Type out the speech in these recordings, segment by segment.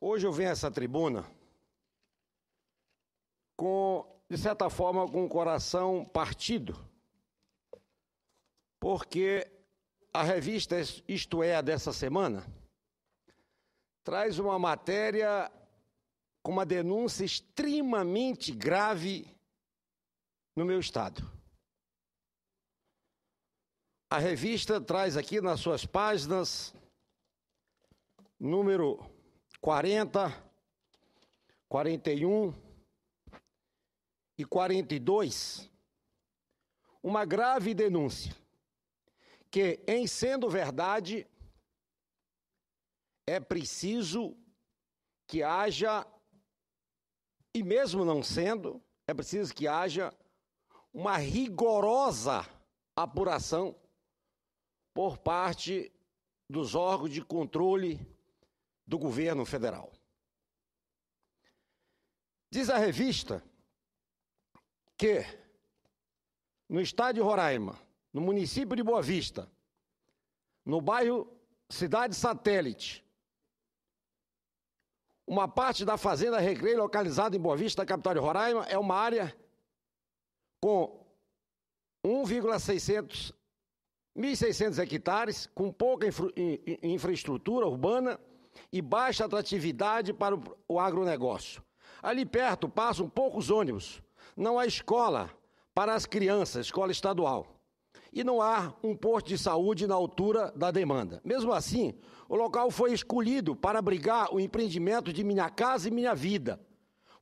Hoje eu venho a essa tribuna com, de certa forma, com o coração partido, porque a revista Isto É dessa semana traz uma matéria com uma denúncia extremamente grave no meu estado. A revista traz aqui nas suas páginas número 40, 41 e 42, uma grave denúncia que, em sendo verdade, é preciso que haja, e mesmo não sendo, é preciso que haja uma rigorosa apuração por parte dos órgãos de controle do governo federal. Diz a revista que no estado de Roraima, no município de Boa Vista, no bairro Cidade Satélite, uma parte da fazenda Recreio localizada em Boa Vista, capital de Roraima, é uma área com 1,600 1.600 hectares, com pouca infra, infraestrutura urbana e baixa atratividade para o agronegócio. Ali perto passam poucos ônibus, não há escola para as crianças, escola estadual. E não há um posto de saúde na altura da demanda. Mesmo assim, o local foi escolhido para abrigar o empreendimento de Minha Casa e Minha Vida,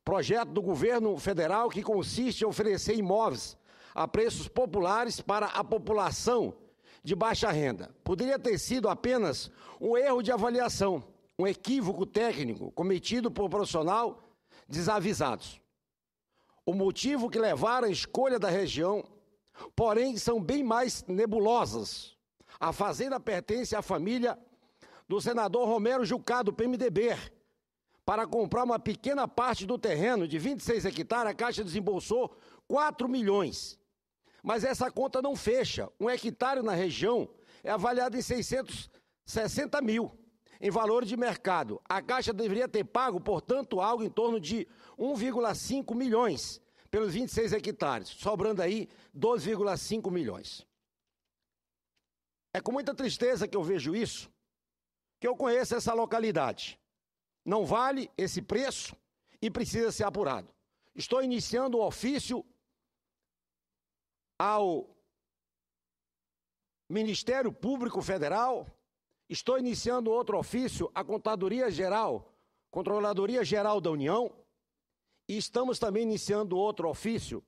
projeto do governo federal que consiste em oferecer imóveis a preços populares para a população de baixa renda. Poderia ter sido apenas um erro de avaliação um equívoco técnico cometido por profissional desavisados. O motivo que levaram à escolha da região, porém, são bem mais nebulosas. A fazenda pertence à família do senador Romero Jucá, do PMDB. Para comprar uma pequena parte do terreno de 26 hectares, a Caixa desembolsou 4 milhões. Mas essa conta não fecha. Um hectare na região é avaliado em 660 mil em valor de mercado. A Caixa deveria ter pago, portanto, algo em torno de 1,5 milhões pelos 26 hectares, sobrando aí 12,5 milhões. É com muita tristeza que eu vejo isso, que eu conheço essa localidade. Não vale esse preço e precisa ser apurado. Estou iniciando o ofício ao Ministério Público Federal, Estou iniciando outro ofício à Contadoria Geral, Controladoria Geral da União, e estamos também iniciando outro ofício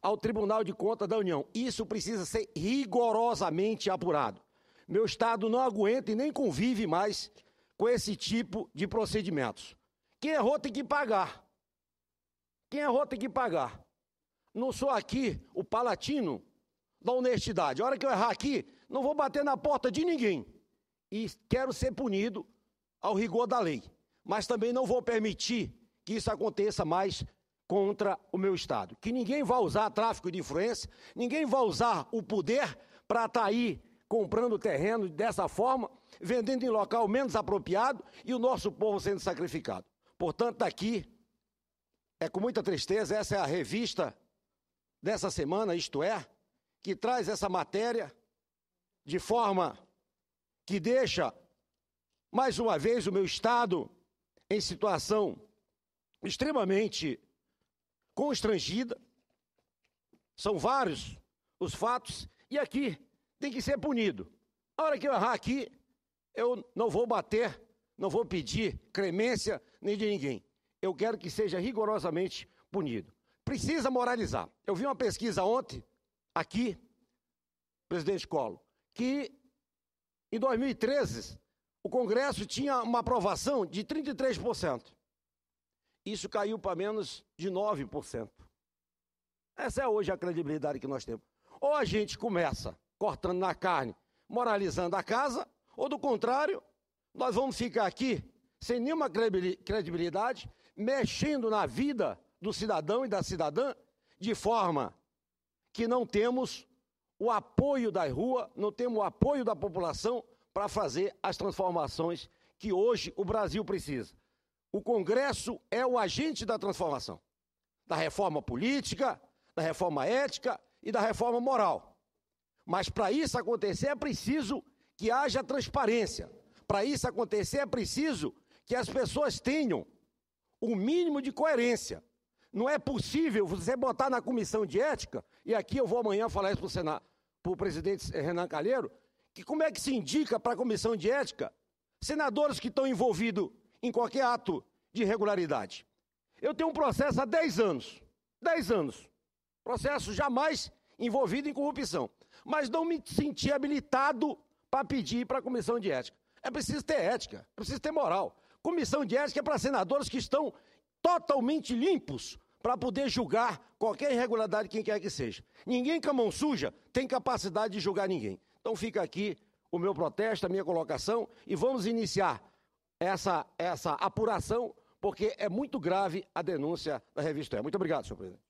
ao Tribunal de Contas da União. Isso precisa ser rigorosamente apurado. Meu Estado não aguenta e nem convive mais com esse tipo de procedimentos. Quem errou tem que pagar. Quem errou tem que pagar. Não sou aqui o palatino da honestidade. A hora que eu errar aqui, não vou bater na porta de ninguém e quero ser punido ao rigor da lei, mas também não vou permitir que isso aconteça mais contra o meu Estado. Que ninguém vá usar tráfico de influência, ninguém vá usar o poder para estar aí comprando terreno dessa forma, vendendo em local menos apropriado e o nosso povo sendo sacrificado. Portanto, aqui é com muita tristeza, essa é a revista dessa semana, isto é, que traz essa matéria de forma que deixa, mais uma vez, o meu Estado em situação extremamente constrangida. São vários os fatos, e aqui tem que ser punido. A hora que eu errar aqui, eu não vou bater, não vou pedir cremência nem de ninguém. Eu quero que seja rigorosamente punido. Precisa moralizar. Eu vi uma pesquisa ontem, aqui, presidente Colo, que em 2013, o Congresso tinha uma aprovação de 33%. Isso caiu para menos de 9%. Essa é hoje a credibilidade que nós temos. Ou a gente começa cortando na carne, moralizando a casa, ou do contrário, nós vamos ficar aqui sem nenhuma credibilidade, mexendo na vida do cidadão e da cidadã de forma que não temos o apoio da rua, não temos o apoio da população para fazer as transformações que hoje o Brasil precisa. O Congresso é o agente da transformação, da reforma política, da reforma ética e da reforma moral. Mas para isso acontecer é preciso que haja transparência. Para isso acontecer é preciso que as pessoas tenham o um mínimo de coerência. Não é possível você botar na comissão de ética, e aqui eu vou amanhã falar isso para o presidente Renan Calheiro, que como é que se indica para a comissão de ética senadores que estão envolvidos em qualquer ato de irregularidade. Eu tenho um processo há 10 anos. 10 anos. Processo jamais envolvido em corrupção. Mas não me senti habilitado para pedir para a comissão de ética. É preciso ter ética, é preciso ter moral. Comissão de ética é para senadores que estão totalmente limpos para poder julgar qualquer irregularidade, quem quer que seja. Ninguém com a mão suja tem capacidade de julgar ninguém. Então fica aqui o meu protesto, a minha colocação e vamos iniciar essa, essa apuração, porque é muito grave a denúncia da revista. Muito obrigado, senhor presidente.